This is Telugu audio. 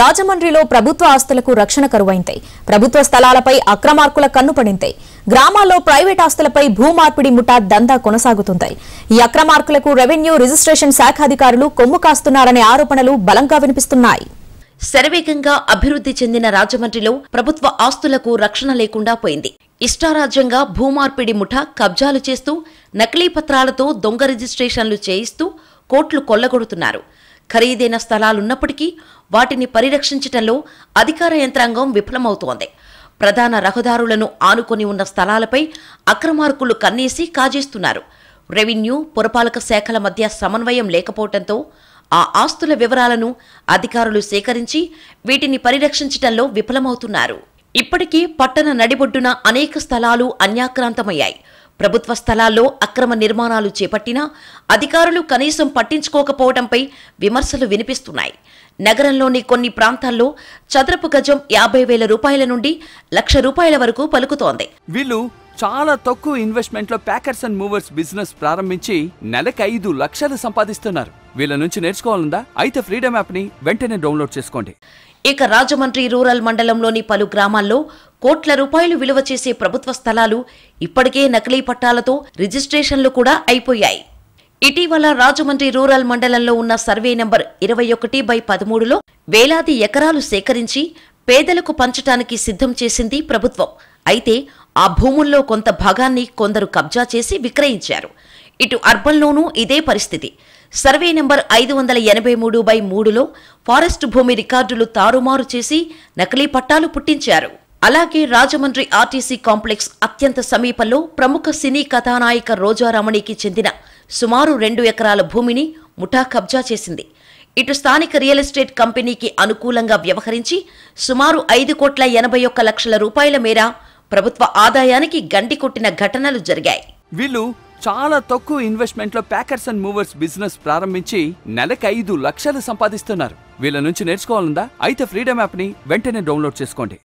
రాజమండ్రిలో ప్రభుత్వ ఆస్తులకు రక్షణ కరువైంతాయి ప్రభుత్వ స్థలాలపై అక్రమార్కుల కన్ను పడింతాయి గ్రామాల్లో ప్రైవేట్ ఆస్తులపై భూమార్పిడి ముఠా దందా కొనసాగుతుంటాయి ఈ అక్రమార్కులకు రెవెన్యూ రిజిస్ట్రేషన్ శాఖ అధికారులు కొమ్ము కాస్తున్నారనే ఆరోపణలు బలంగా వినిపిస్తున్నాయి శరవేగంగా అభివృద్ధి చెందిన రాజమండ్రిలో ప్రభుత్వ ఆస్తులకు రక్షణ లేకుండా పోయింది ఇష్టారాజ్యంగా భూమార్పిడి ముఠ కబ్జాలు చేస్తూ నకిలీ పత్రాలతో దొంగ రిజిస్ట్రేషన్లు చేయిస్తూ కోట్లు కొల్లగొడుతున్నారు ఖరీదైన స్థలాలున్నప్పటికీ వాటిని పరిరక్షించటంలో అధికార యంత్రాంగం విఫలమవుతోంది ప్రధాన రహదారులను ఆనుకొని ఉన్న స్థలాలపై అక్రమార్కులు కన్నేసి కాజేస్తున్నారు రెవెన్యూ పురపాలక శాఖల మధ్య సమన్వయం లేకపోవడంతో ఆ ఆస్తుల వివరాలను అధికారులు సేకరించి వీటిని పరిరక్షించటంలో విఫలమవుతున్నారు ఇప్పటికీ పట్టణ నడిబొడ్డున అనేక స్థలాలు అన్యాక్రాంతమయ్యాయి ప్రభుత్వ స్థలాల్లో అక్రమ నిర్మాణాలు చేపట్టినా అధికారులు కనీసం పట్టించుకోకపోవడంపై విమర్శలు వినిపిస్తున్నాయి నగరంలోని కొన్ని ప్రాంతాల్లో చదరపు గజం యాభై వేల రూపాయల నుండి లక్ష రూపాయల వరకు పలుకుతోంది వీళ్ళు చాలా తక్కువ ఇన్వెస్ట్మెంట్లో ప్యాకర్స్ అండ్ మూవర్స్ బిజినెస్ ప్రారంభించి నెలకు ఐదు లక్షలు సంపాదిస్తున్నారు వీళ్ళ నుంచి నేర్చుకోవాలందా అయితే ఫ్రీడమ్ యాప్ని వెంటనే డౌన్లోడ్ చేసుకోండి ఇక రాజమండ్రి రూరల్ మండలంలోని పలు గ్రామాల్లో కోట్ల రూపాయలు విలువ చేసే ప్రభుత్వ స్థలాలు ఇప్పటికే నకిలీ పట్టాలతో రిజిస్ట్రేషన్లు కూడా అయిపోయాయి ఇటీవల రాజమండ్రి రూరల్ మండలంలో ఉన్న సర్వే నంబర్ ఇరవై ఒకటి బై పదమూడులో వేలాది ఎకరాలు సేకరించి పేదలకు పంచటానికి సిద్ధం చేసింది ప్రభుత్వం అయితే ఆ భూముల్లో కొంత భాగాన్ని కొందరు కబ్జా చేసి విక్రయించారు ఇటు అర్బన్లోనూ ఇదే పరిస్థితి సర్వే నెంబర్ ఐదు వందల ఎనభై మూడు బై మూడులో ఫారెస్ట్ భూమి రికార్డులు తారుమారు చేసి నకిలీ పట్టాలు పుట్టించారు అలాగే రాజమండ్రి ఆర్టీసీ కాంప్లెక్స్ అత్యంత సమీపంలో ప్రముఖ సినీ కథానాయిక రోజారమణికి చెందిన సుమారు రెండు ఎకరాల భూమిని ముఠా కబ్జా చేసింది ఇటు స్థానిక రియల్ ఎస్టేట్ కంపెనీకి అనుకూలంగా వ్యవహరించి సుమారు ఐదు కోట్ల ఎనభై ఒక్క లక్షల రూపాయల మేర ప్రభుత్వ ఆదాయానికి గండి కొట్టిన ఘటనలు జరిగాయి వీళ్ళు చాలా తక్కువ ఇన్వెస్ట్మెంట్లో ప్యాకర్స్ అండ్ మూవర్స్ బిజినెస్ ప్రారంభించి నెలకు ఐదు లక్షలు సంపాదిస్తున్నారు వీళ్ళ నుంచి నేర్చుకోవాలందా అయితే ఫ్రీడమ్ ని వెంటనే డౌన్లోడ్ చేసుకోండి